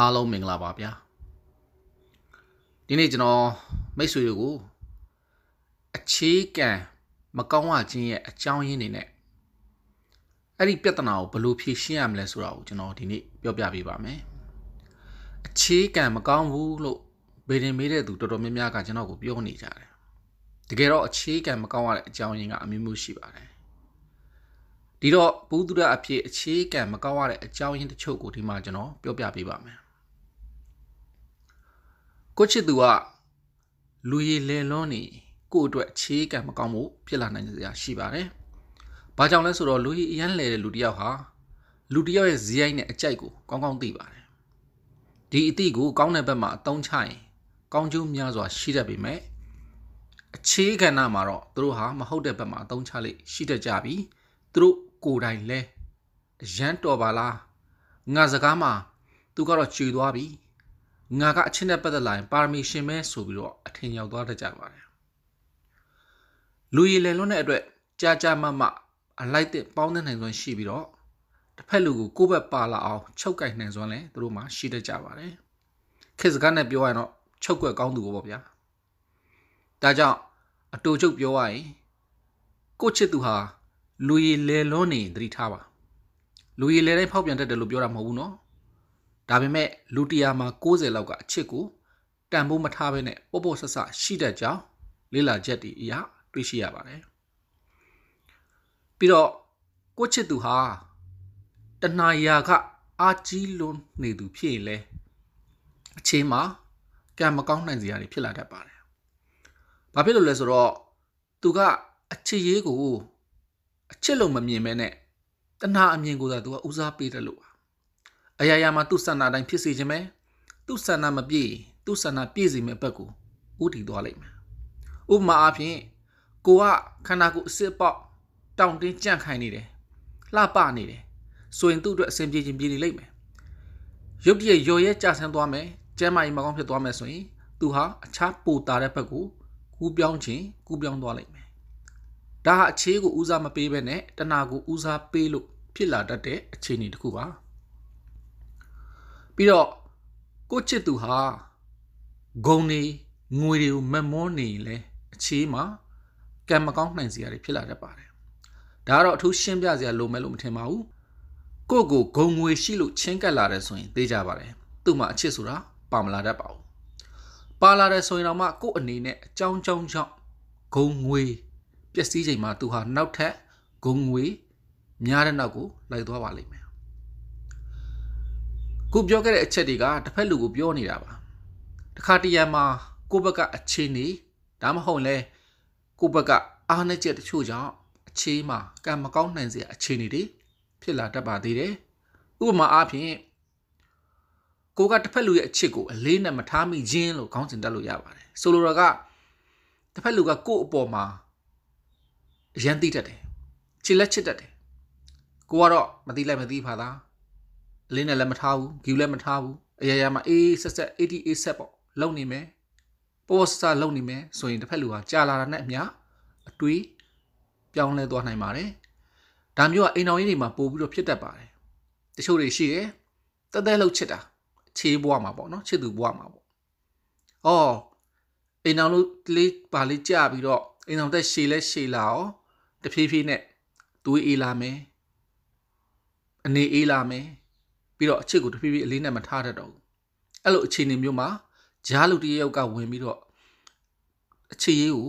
အားလုံးမင်္ဂလာပါဗျာဒီနေ့ကျွန်တော်မိတ်ဆွေတွေကိုအခြေခံမကောင်းရခြင်းရဲ့အကြောင်းရင်းတွေနဲ့အဲ့ဒီပြဿနာကိုဘယ်လိုဖြေရှင်းရမလဲဆိုတာကိုကျွန်တော်ဒီနေ့ပြောပြပေးပါမယ်အခြေခံမကောင်းဘူးလို့ဗေဒင်မေးတဲ့သူတော်တော်များများကကျွန်တော်ကို ပြောနေကြတယ်တကယ်တော့အခြေခံမကောင်းရတဲ့အကြောင်းရင်းကအမျိုးမျိုးရှိပါတယ်ဒီတော့ဘုသူရအဖြစ်အခြေခံမကောက်ရတဲ့အကြောင်းရင်းတချို့ကိုဒီမှာကျွန်တော် ပြောပြပေးပါမယ်ကိုချစ်သူကလူရည်လည်လွန်းနေကို့အတွက်ခြေကံမကောင်းမှုဖြစ်လာနိုင်စရာရှိပါတယ်။ဘာကြောင့်လဲဆိုတော့လူရည်အရန်လဲတဲ့လူတစ်ယောက်ဟာလူတစ်ယောက်ရဲ့ဇီးရိုက်နဲ့အကြိုက်ကိုကောင်းကောင်းသိပါတယ်။ဒီအသည့်ကိုကောင်းတဲ့ဘက်မှာအသုံးချရင်ကောင်းကျိုးများစွာ ရှိတတ်ပေမဲ့အခြေခံနာမှာတော့သူတို့ဟာမဟုတ်တဲ့ဘက်မှာအသုံးချလိရှိတတ်ကြပြီ။သူတို့ကိုယ်တိုင်လဲအရန်တော်ပါလားငါစကားမှာသူကတော့ကြွေသွားပြီငါကအချင်းနဲ့ပတ်သက်လာရင်ပါရမီရှင်မဲဆိုပြီးတော့အထင်ရောက်သွားတတ်ကြပါတယ်လူရည်လင်လွန်းတဲ့အတွက်ကြာကြာမမအလိုက်တဲ့ပေါင်းတဲ့နိုင်စွမ်းရှိပြီးတော့တစ်ဖက်လူကိုကိုယ့်ဘက်ပါလာအောင်ချုပ်ကင်နိုင်စွမ်းလည်းသူတို့မှာရှိတတ်ကြပါတယ်ခေတ်စကားနဲ့ပြောရရင်တော့ချုပ်ွက်ကောင်းသူပေါ့ဗျာဒါကြောင့်အတူချုပ်ပြောရရင်ကိုချစ်သူဟာလူရည်လယ်လွန်းနေသတိထားပါလူရည်လယ်တိုင်းဖောက်ပြန်တတ်တယ်လို့ပြောတာမဟုတ်ဘူးနော်ဒါပေမဲ့လူတရာမှာ60လောက်ကအချစ်ကိုတန်ဖိုးမထားဘဲနဲ့ပေါ့ပေါ့ဆဆရှိတတ်ကြောင်းလေ့လာချက်တွေအရတွေ့ရှိရပါတယ်ပြီးတော့ကိုချစ်သူဟာတဏှာရာကအာကြီးလွန်နေသူဖြစ်ရင်လဲအချင်းမှာကံမကောင်းနိုင်စရာတွေဖြစ်လာတတ်ပါတယ်။ဘာဖြစ်လို့လဲဆိုတော့သူကအချစ်ရေးကိုအချစ်လို့မမြင်မဲနဲ့တဏှာအမြင်ကိုသာသူကဦးစားပေးတယ်လို့ပါအရာရာမှာသူ့ဆန္ဒအတိုင်းဖြစ်စေခြင်းပဲသူ့ဆန္ဒမပြည့်သူ့ဆန္ဒပြည့်စေမယ့်ဘက်ကိုဥတည်သွားလိမ့်မယ်ဥပမာအားဖြင့်ကိုကခန္ဓာကိုယ်အစစ်ပေါက်တောင့်တင်းကြံ့ခိုင်နေတယ်လှပနေတယ်ဆိုရင်သူ့အတွက်အဆင်ပြေခြင်းပြေနေလိမ့်မယ်ရုပ်တရက်ရော်ရဲကြဆန်းသွားမယ်ကျမ်းမာရေးမကောင်းဖြစ်သွားမယ်ဆိုရင် သူဟာအခြားပိုတာတဲ့ဘက်ကိုကူးပြောင်းခြင်းကူးပြောင်းသွားလိမ့်မယ်ဒါဟာအခြေကိုဦးစားမပေးဘဲနဲ့တဏှာကိုဦးစားပေးလို့ဖြစ်လာတတ်တဲ့အခြေအနေတစ်ခုပါ။ပြီးတော့ကိုချစ်သူဟာဂုံနေငွေတွေကိုမမောနေလဲအခြေမှာကံမကောင်းနိုင်စရာတွေဖြစ်လာတတ်ပါတယ်ဒါကတော့အထူးရှင်းပြစရာလိုမယ်လို့မထင်ပါဘူးကိုကိုဂုံငွေရှိလို့ချင်းကပ်လာတယ်ဆိုရင်သိကြပါတယ်သူ့မှာအချစ်ဆိုတာပါမလာတတ်ပါဘူးပါလာတယ်ဆိုရင်တော့မှကို့အနေနဲ့အကြောင်းကြောင်းကြောင့်ဂုံငွေပျက်စီးချိန်မှာသူဟာနောက်ထပ်ဂုံငွေများတဲ့နောက်ကိုလိုက်သွားပါလိမ့်မယ်ခုပြောခဲ့တဲ့အချက်တွေကတစ်ဖက်လူကိုပြောနေတာပါတခါတရံမှာ ကိုဘက်ကအခြေအနေဒါမှမဟုတ်လဲကိုဘက်ကအားနည်းချက်တချို့ကြောင့်အခြေမှာကံမကောင်းနိုင်စရာအခြေအနေတွေဖြစ်လာတတ်ပါသေးတယ်ဥပမာအားဖြင့်ကိုကတစ်ဖက်လူရဲ့အချစ်ကိုအလေးနဲ့မထားမိခြင်းလို့ခေါင်းစဉ်တက်လို့ရပါတယ်ဆိုလိုတာကတစ်ဖက်လူကကို့အပေါ်မှာအရန်သိတတ်တယ်ချစ်လက်ချစ်တတ်တယ်ကိုကတော့မသိလိုက်မသိဖာသားအလင်းနဲ့လည်းမထားဘူးဂူလည်းမထားဘူးအရာရာမှာအေးဆက်ဆက်80 80ဆက်ပေါ့လုံနေမယ်ပေါ်ဆာလုံနေမယ်ဆိုရင်တစ်ဖက်လူကကြာလာတာနဲ့အမျှအတွေးပြောင်းလဲသွားနိုင်ပါတယ်ဒါမျိုးကအိမ်တော်ကြီးတွေမှာပို့ပြီးတော့ဖြစ်တတ်ပါတယ်တချို့တွေရှိရယ်တက်တက်လှုပ်ချစ်တာခြေဘွားမှာပေါ့နော်ချစ်သူဘွားမှာပေါ့အော်အိမ်တော်လေးပါလေးကြာပြီးတော့အိမ်တော်တက်ရှည်လဲရှည်လာရောတဖြည်းဖြည်းနဲ့သွေးအေးလာမယ်အနေအေးလာမယ်ပြီးတော့အချစ်ကိုတဖြည်းဖြည်းအလေးနဲ့မထားတတ်တော့ဘူးအဲ့လိုအခြေအနေမျိုးမှာဂျားလူတယောက်ကဝင်ပြီးတော့အခြေရေးကို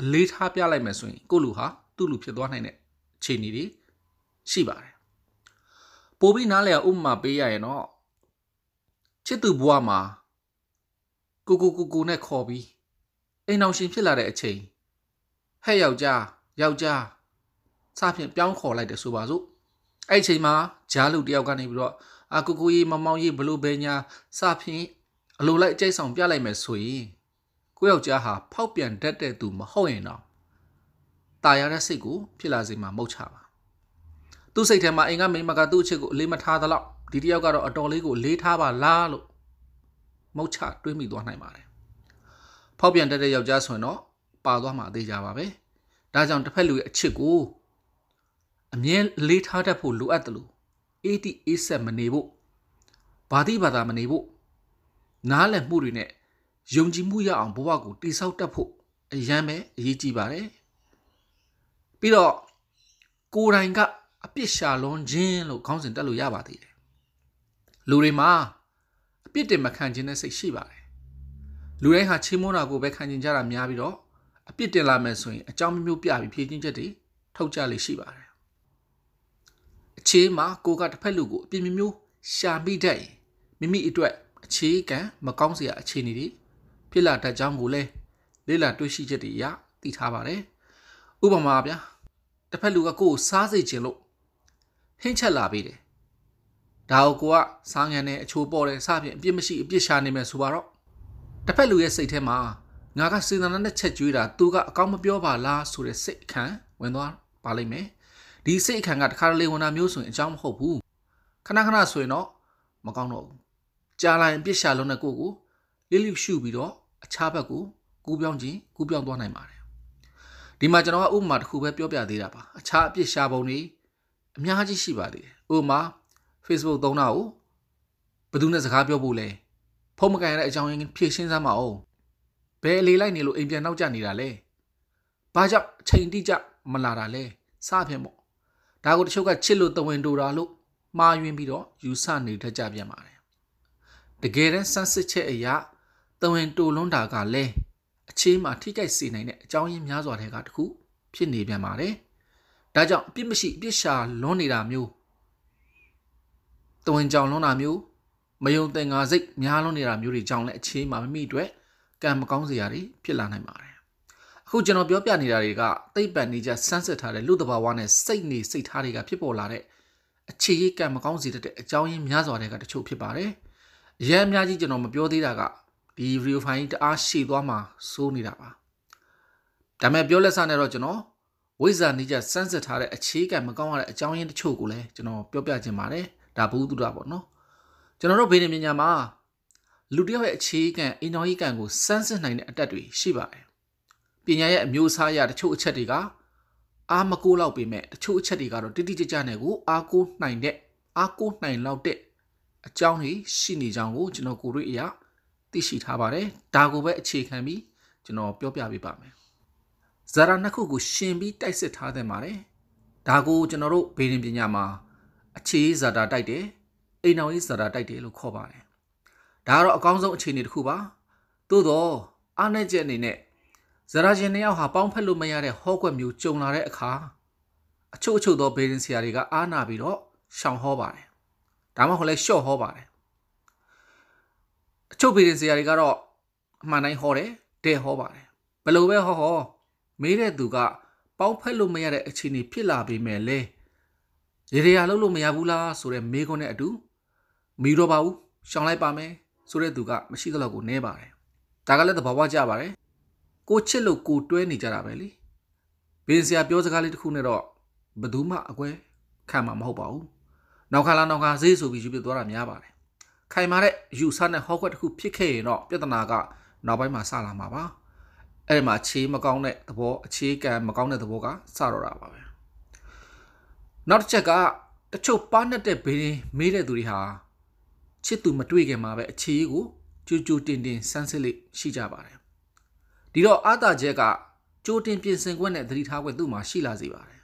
အလေးထားပြလိုက်မယ်ဆိုရင်ကိုလူဟာသူ့လူဖြစ်သွားနိုင်တဲ့အခြေအနေတွေရှိပါတယ်ပိုပြီးနားလည်ဥပမာပေးရရင်တော့ချစ်သူဘဝမှာကိုကိုကိုကိုနဲ့ခေါ်ပြီးအိမ်အောင်ရှင်ဖြစ်လာတဲ့အချိန်ဟဲ့ယောက်ျားယောက်ျားစဖြင့်ပြောင်းခေါ်လိုက်တယ်ဆိုပါစို့အဲ့အချိန်မှာဂျားလူတယောက်ကနေပြီးတော့အာကိုကိုကြီးမမောင်ကြီးဘလို့ပဲညာစဖြင့်အလိုလိုက်အကျိတ်ဆောင်ပြလိုက်မယ်ဆိုရင်ကိုယောက်ျားဟာဖောက်ပြန်တတ်တဲ့သူမဟုတ်ရင်တော့ตายရတဲ့စိတ်ကိုဖြစ်လာစေမှာမဟုတ်ချပါသူ့စိတ်ထဲမှာအိမ်ကမိမကသူ့အချစ်ကိုအလေးမထားသလောက်ဒီတယောက်ကတော့အတော်လေးကိုလေးထားပါလားလို့မဟုတ်ချတွေးမိသွားနိုင်ပါတယ်ဖောက်ပြန်တတ်တဲ့ယောက်ျားဆိုရင်တော့ပါသွားမှာအသေးကြပါပဲဒါကြောင့်တစ်ဖက်လူရဲ့အချစ်ကိုအမြဲလေးထားတတ်ဖို့လိုအပ်တယ်လို့အေးတိအေးဆက်မနေဖို့ဘာတိဘာသာမနေဖို့နားလည်မှုတွေနဲ့ယုံကြည်မှုရအောင်ဘဝကိုတိဆောက်တတ်ဖို့အရန်ပဲအရေးကြီးပါတယ်ပြီးတော့ကိုယ်တိုင်ကအပြစ်ရှာလွန်ခြင်းလို့ခေါင်းစဉ်တက်လို့ရပါသေးတယ်လူတွေမှာအပြစ်တင်မခံခြင်းနဲ့စိတ်ရှိပါတယ်လူတိုင်းဟာချီးမွမ်းတာကိုပဲခံကျင်ကြတာများပြီးတော့အပြစ်တင်လာမယ်ဆိုရင်အကြောင်းမျိုးပြပြီးဖြေချင်းချက်တွေထုတ်ကြလေရှိပါတယ်အခြေမှာကိုကတစ်ဖက်လူကိုအပြင်းမျိုးရှာမိတတ်ရင်မိမိအတွက်အခြေခံမကောင်းစရာအခြေအနေတွေဖြစ်လာတတ်ကြောင်းကိုလည်းလေ့လာတွေ့ရှိချက်တွေအရသိထားပါတယ်။ဥပမာဗျာတစ်ဖက်လူကကိုယ်ကိုစားစေခြင်းလို့ဟင်းချက်လာပေးတယ်။ဒါကိုကိုကစားငံနဲ့အချိုးပေါ်တယ်စဖြင့်အပြစ်မရှိအပြစ်ရှာနေမယ်ဆိုပါတော့တစ်ဖက်လူရဲ့စိတ်ထဲမှာငါကစေတနာနဲ့ချက်ကြွေးတာသူကအကောင်းမပြောပါလားဆိုတဲ့စိတ်ခံဝင်သွားပါလိမ့်မယ်။ဒီစိတ်အခံကတခါတလေဝင်တာမျိုးဆိုရင်အကြောင်းမဟုတ်ဘူးခဏခဏဆိုရင်တော့မကောင်းတော့ဘူးကြားလိုက်ပြစ်ရှာလုံးတဲ့ကိုကိုလိလိရှုပြီးတော့အခြားဘက်ကိုကူးပြောင်းခြင်းကူးပြောင်းသွားနိုင်ပါတယ်ဒီမှာကျွန်တော်ကဥပမာတစ်ခုပဲပြောပြသေးတာပါအခြားအပြစ်ရှာပုံတွေအများကြီးရှိပါသေးတယ်ဥပမာ Facebook သုံးတာကိုဘယ်သူနဲ့စကားပြောဖို့လဲဖုန်းမကန်ရတဲ့အကြောင်းရင်းဖြည့်ရှင်းစမ်းပါဦးဘယ်အလေလိုက်နေလို့အိမ်ပြန်နောက်ကျနေတာလဲဘာကြောင့်အချိန်တိကျမလာတာလဲစဖြင့်ပေါ့ဒါကိုတချို့ကချစ်လို့တဝင်တူတာလို့မှားယွင်းပြီးတော့ယူဆနေတတ်ကြပြန်ပါတယ်တကယ်တမ်းစမ်းစစ်ချက်အရတဝင်တူလွန်းတာကလည်းအခြေမှာထိကြိုက်စေနိုင်တဲ့အကြောင်းရင်းများစွာထဲကတစ်ခု ဖြစ်နေပြန်ပါတယ်ဒါကြောင့်အပြစ်မရှိအပြစ်ရှာလွန်းနေတာမျိုးတဝင်ကြောင်လွန်းတာမျိုးမယုံသင်္ကာစိတ်များလွန်းနေတာမျိုးတွေကြောင့်လည်းအခြေမှာမိမိအတွက်ကံမကောင်းစရာတွေဖြစ်လာနိုင်ပါတယ်အခုကျွန်တော်ပြောပြနေတာတွေကသိပ္ပံနေကြစမ်းစစ်ထားတဲ့လူတဘာဝနဲ့စိတ်နေစိတ်ထားတွေကဖြစ်ပေါ်လာတဲ့အခြေအကံမကောင်းစေတတ်တဲ့အကြောင်းရင်းများစွာတွေကတချို့ဖြစ်ပါတယ်။အရင်အများကြီးကျွန်တော်မပြောသေးတာကဒီ video file တအားရှည်သွားမှာစိုးနေတာပါ။ဒါမဲ့ပြောလက်စနဲ့တော့ကျွန်တော်ဝိဇာနေကြစမ်းစစ်ထားတဲ့အခြေအကံမကောင်းရတဲ့အကြောင်းရင်းတချို့ကိုလည်းကျွန်တော်ပြောပြခြင်းပါတယ်။ဒါဘူးသူတာပေါ့နော်။ကျွန်တော်တို့ဗေဒပညာမှာလူတစ်ယောက်ရဲ့အခြေအကံအင်တော်အကံကိုစမ်းစစ်နိုင်တဲ့အတတ်တွေရှိပါတယ်ပညာရဲ့အမျိုးအစားအရတချို့အချက်တွေကအားမကိုးလောက်ပေမဲ့တချို့အချက်တွေကတော့တိတိကျကျနဲ့ကိုအားကိုးနိုင်တဲ့အားကိုးနိုင်လောက်တဲ့အကြောင်းတွေရှိနေကြောင်းကိုကျွန်တော်ကိုရွေးအရာသိရှိထားပါတယ်။ဒါကိုပဲအခြေခံပြီးကျွန်တော်ပြောပြပေးပါမယ်။ဇာရာနှစ်ခုကိုရှင်ပြီးတိုက်စစ်ထားတဲ့ပါတယ်။ဒါကိုကျွန်တော်တို့ဗေဒင်ပညာမှာ အခြေဇာတာတိုက်တယ်။အိမ်အောင်ရေးဇာတာတိုက်တယ်လို့ခေါ်ပါတယ်။ဒါကတော့အကောင်းဆုံးအခြေအနေတစ်ခုပါ။သို့တော့အားနည်းချက်အနေနဲ့ဇရာရှင်နှစ်ယောက်ဟာပေါင်းဖက်လို့မရတဲ့ဟောကွက်မျိုးကြုံလာတဲ့အခါအချို့အချို့သောဘေးရင်ဆရာတွေကအာနာပြီးတော့ရှောင်ဟောပါတယ်။ဒါမှမဟုတ်လဲရှော့ဟောပါတယ်။အချို့ဘေးရင်ဆရာတွေကတော့အမှန်တိုင်းဟောတယ်၊တဲ့ဟောပါတယ်။ဘလို့ပဲဟောဟောမေးတဲ့သူကပေါင်းဖက်လို့မရတဲ့အခြေအနေဖြစ်လာပေမဲ့လေရေရေရလုံးလို့မရဘူးလားဆိုတဲ့မေးခွန်းနဲ့အတူမီတော့ပါဘူးရှောင်လိုက်ပါမယ်ဆိုတဲ့သူကမရှိသလောက်ကိုနည်းပါတယ်။ဒါကလည်းသဘောဝကျပါတယ်ကိုချစ်လို့ကိုတွဲနေကြတာပဲလေဘင်းဆရာပြောစကားလေးတစ်ခုနဲ့တော့ဘယ်သူမှအကွဲခံမှာမဟုတ်ပါဘူးနောက်ခါလာနောက်ခါဈေးဆိုပြီးယူပြသွားတာများပါတယ်ခိုင်မာတဲ့ယူဆနဲ့ဟော့ကွက်တစ်ခုဖြစ်ခဲ့ရင်တော့ပြဿနာကနောက်ပိုင်းမှာဆလာမှာပါအဲ့မှာခြေမကောင်းတဲ့သဘောအခြေခံမကောင်းတဲ့သဘောကစတော့တာပါပဲနောက်တစ်ချက်ကတချို့ပါနဲ့တဲ့ဘေးရင်မေးတဲ့သူတွေဟာချစ်သူမတွေ့ခင်မှာပဲအခြေကိုကြိုကြိုတင်တင်စမ်းစစ်လေးရှိကြပါတယ်ဒီတော့အာသာချက်ကကြိုတင်ပြင်ဆင်ခွင့်နဲ့သတိထားခွင့်သူ့မှာရှိလာစေပါတယ်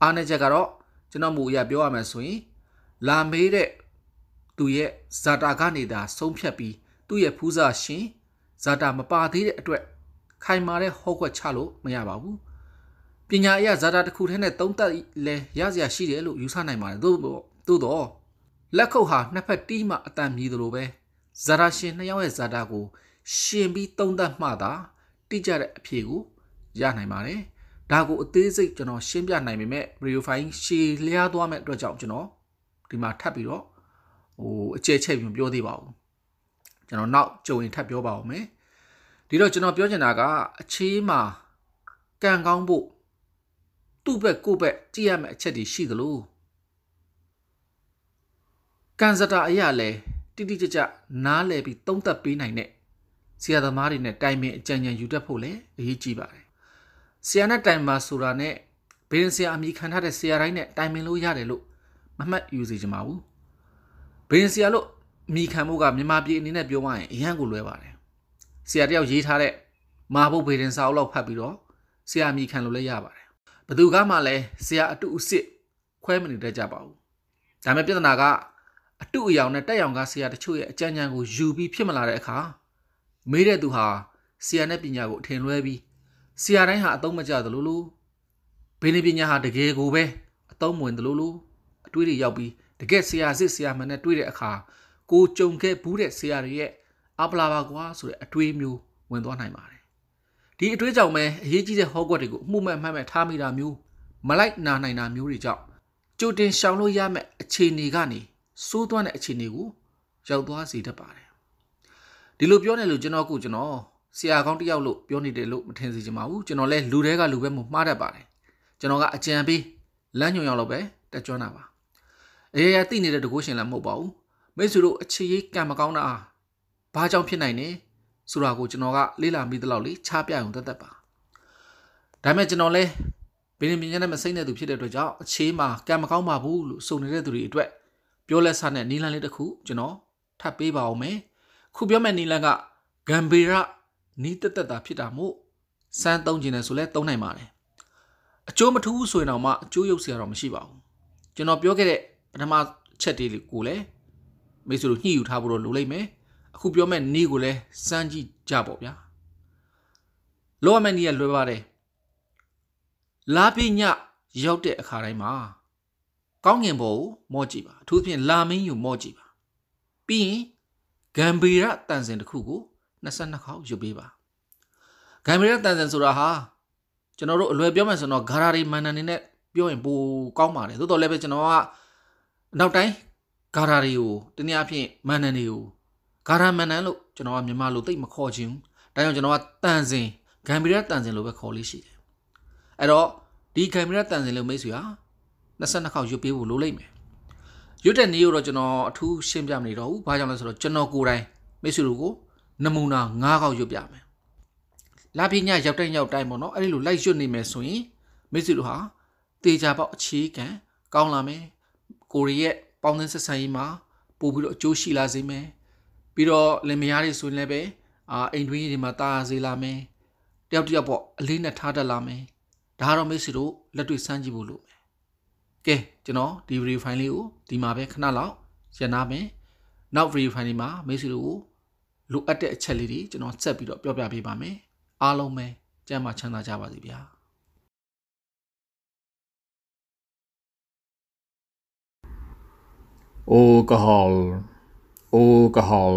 အားနည်းချက်ကတော့ကျွန်တော်မူအရာပြောရမယ်ဆိုရင်လာမေးတဲ့သူရဲ့ဇာတာကနေသာဆုံးဖြတ်ပြီးသူ့ရဲ့ဖူးစာရှင်ဇာတာမပါသေးတဲ့အတွက် ခိုင်မာတဲ့ဟောကွက်ချလို့မရပါဘူးပညာအရဇာတာတစ်ခုထဲနဲ့သုံးသက်လဲရစရာရှိတယ်လို့ယူဆနိုင်ပါတယ်သို့သို့တော့လက်ခုပ်ဟာနှစ်ဖက်တီးမှအတန်မြည်သလိုပဲဇာတာရှင်နှစ်ယောက်ရဲ့ဇာတာကို ရှင်ပြီးသုံးသက်မှသာတိကျတဲ့အဖြေကိုရနိုင်ပါတယ်။ဒါကိုအသေးစိတ်ကျွန်တော်ရှင်းပြနိုင်ပေမဲ့ verifying ရှည်လျားသွားမဲ့အတွက်ကြောင့်ကျွန်တော်ဒီမှာထပ်ပြီးတော့ဟိုအကျဲချက်ပြောသေးပါဘူး။ကျွန်တော်နောက်ကြုံရင်ထပ်ပြောပါဦးမယ်။ဒီတော့ကျွန်တော်ပြောချင်တာကအချေးမှာကံကောင်းဖို့သူ့ဘက်ကိုယ့်ဘက်ကြည့်ရမယ့်အချက်တွေရှိသလိုကန်စတာအရာလဲတိတိကျကျနားလည်ပြီးသုံးသပ်ပေးနိုင်တဲ့ဆရာသမားတွေနဲ့တိုင်ပင်အကြံဉာဏ်ယူတတ်ဖို့လည်းအရေးကြီးပါတယ်။ဆရာနဲ့တိုင်ပါဆိုတာနဲ့ဘေးရင်ဆရာအမိခံထားတဲ့ဆရာတိုင်းနဲ့တိုင်ပင်လို့ရတယ်လို့မမှတ်ယူစေချင်ပါဘူး။ဘေးရင်ဆရာလို့မိခံဖို့ကမြန်မာပြည်အနေနဲ့ပြောရရင်အရန်ကိုလွဲပါတယ်။ဆရာတယောက်ရေးထားတဲ့မာဘုတ်ဘေးရင်စာအုပ်လောက်ဖတ်ပြီးတော့ဆရာမိခံလို့လည်းရပါတယ်။ဘသူကမှလည်းဆရာအတူအစ်စ် ခွဲမနေတတ်ကြပါဘူး။ဒါမဲ့ပြဿနာကအတူအယောင်နဲ့တက်ရောင်ကဆရာတချို့ရဲ့အကြံဉာဏ်ကိုယူပြီးဖြစ်မလာတဲ့အခါမေးတဲ့သူဟာဆရာနဲ့ပညာကိုအထင်လွဲပြီးဆရာတိုင်းဟာအသုံးမကျသလိုလိုဘင်းပညာဟာတကယ်ကိုပဲအသုံးမဝင်သလိုလိုအတွေ့တွေရောက်ပြီးတကယ်ဆရာစစ်ဆရာမနဲ့တွေ့တဲ့အခါကိုကြုံခဲ့ဘူးတဲ့ဆရာတွေရဲ့အပလာပါကွာဆိုတဲ့အတွေ့မျိုးဝင်သွားနိုင်ပါတယ်ဒီအတွေ့အကြုံပဲအရေးကြီးတဲ့ဟောကွက်တွေကိုအမှုမဲ့မှတ်မဲ့ထားမိတာမျိုးမလိုက်နာနိုင်တာမျိုးတွေကြောင့်ကြိုတင်ရှောင်လို့ရမဲ့အခြေအနေကနေစိုးသွမ်းတဲ့အခြေအနေကိုရောက်သွားစေတတ်ပါတယ်ဒီလိုပြောနေလို့ကျွန်တော်ကိုကျွန်တော်ဆရာကောင်းတယောက်လို့ပြောနေတယ်လို့မထင်စေချင်ပါဘူးကျွန်တော်လည်းလူတွေကလူပဲမို့မှားတတ်ပါတယ်ကျွန်တော်ကအကြံပေးလမ်းညွှန်ရအောင်ပဲတက်ကြွတာပါအေးရတိနေတဲ့တကူရှင်လည်းမဟုတ်ပါဘူးမိတ်ဆွေတို့အခြေရေးကံမကောင်းတာဘာကြောင့်ဖြစ်နိုင်လဲဆိုတာကိုကျွန်တော်ကလေ့လာမိသလောက်လေးချပြရုံသက်သက်ပါဒါမဲ့ကျွန်တော်လဲဘယ်နေမြင်ရတဲ့မစိမ့်တဲ့သူဖြစ်တဲ့အတွက်ကြောင့်အခြေမှာကံမကောင်းပါဘူးလို့စုံနေတဲ့သူတွေအတွက်ပြောလက်ဆနဲ့နီလန်လေးတစ်ခုကျွန်တော်ထပ်ပေးပါအောင်မယ်ခုပြောမယ့်နီလန်ကဂမ်ဘေရာနီးတက်တက်တာဖြစ်တာမို့စမ်းသုံးကျင်တယ်ဆိုလဲသုံးနိုင်ပါတယ်အကျိုးမထူးဘူးဆိုရင်တော့မှအကျိုးရုပ်စရာတော့မရှိပါဘူးကျွန်တော်ပြောခဲ့တဲ့ပထမချက်လေးကိုလည်းမိတ်ဆွေတို့ညှိယူထားဖို့တော့လိုလိမ့်မယ်အခုပြောမယ့်နီးကိုလည်းစမ်းကြည့်ကြပေါ့ဗျာလောရမယ့်နီးကလွယ်ပါတယ်လာပိညရောက်တဲ့အခါတိုင်းမှာကောင်းငင်ဘောကိုမော့ကြည့်ပါအထူးဖြင့်လာမင်းယူမော့ကြည့်ပါပြီးရင်ဂမ်ဘီရာတန်စင်တစ်ခုကို22ခေါက်ရွတ်ပေးပါဂမ်ဘီရာတန်စင်ဆိုတာဟာကျွန်တော်တို့အလွယ်ပြောမှဆိုတော့ဂါရာရီမန်နန်နေနဲ့ပြောရင်ပိုကောင်းပါတယ်သို့တော်လည်းပဲကျွန်တော်ကနောက်တိုင်းဂါရာရီကိုတနည်းအားဖြင့်မန်နန်တွေကိုဂါရာမန်နန်လို့ကျွန်တော်ကမြန်မာလိုသိမခေါ်ခြင်းဒါကြောင့်ကျွန်တော်ကတန်စင်ဂမ်ဘီရာတန်စင်လို့ပဲခေါ်လေးရှိတယ်အဲ့တော့ဒီဂမ်ဘီရာတန်စင်လို့မိတ်ဆွေဟာ22ခေါက်ရွတ်ပေးဖို့လိုလိမ့်မယ်ရွတ်တဲ့နေ့ကိုတော့ကျွန်တော်အထူးရှင်းပြမနေတော့ဘူးဘာကြောင့်လဲဆိုတော့ကျွန်တော်ကိုယ်တိုင်မိတ်ဆွေတို့ကိုနမူနာ၅ခေါက်ရွတ်ပြမယ်လာပြညရောက်တိုင်းရောက်တိုင်းပေါ့နော်အဲ့ဒီလိုလိုက်ရွတ်နေမယ်ဆိုရင်မိတ်ဆွေတို့ဟာတေချာပေါက်အခြေခံကောင်းလာမယ်ကိုရီးယားပေါင်းသင်းဆက်ဆံရေးမှာပို့ပြီးတော့အကျိုးရှိလာစေမယ်ပြီးတော့လင်မယားတွေဆိုရင်လည်းပဲအာအိမ်တွင်းတွေမှာတာစေလာမယ်တယောက်တယောက်ပေါ့အလေးနဲ့ထားတတ်လာမယ်ဒါကတော့မိတ်ဆွေတို့လက်တွေ့စမ်းကြည့်ဖို့လိုမယ်ကဲကျွန်တော်ဒီ video file လေးကိုဒီမှာပဲခဏလောက်ရနာမယ်နောက် video file လေးမှာမိတ်ဆွေတို့ကိုလိုအပ်တဲ့အချက်လေးတွေကျွန်တော်ဆက်ပြီးတော့ပြောပြပေးပါမယ်အားလုံးပဲကြမ်းမှချမ်းသာကြပါစေဗျာโอกาฮอลโอกาฮอล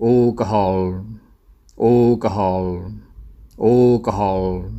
โอกาฮอลโอกาฮอลโอกาฮอล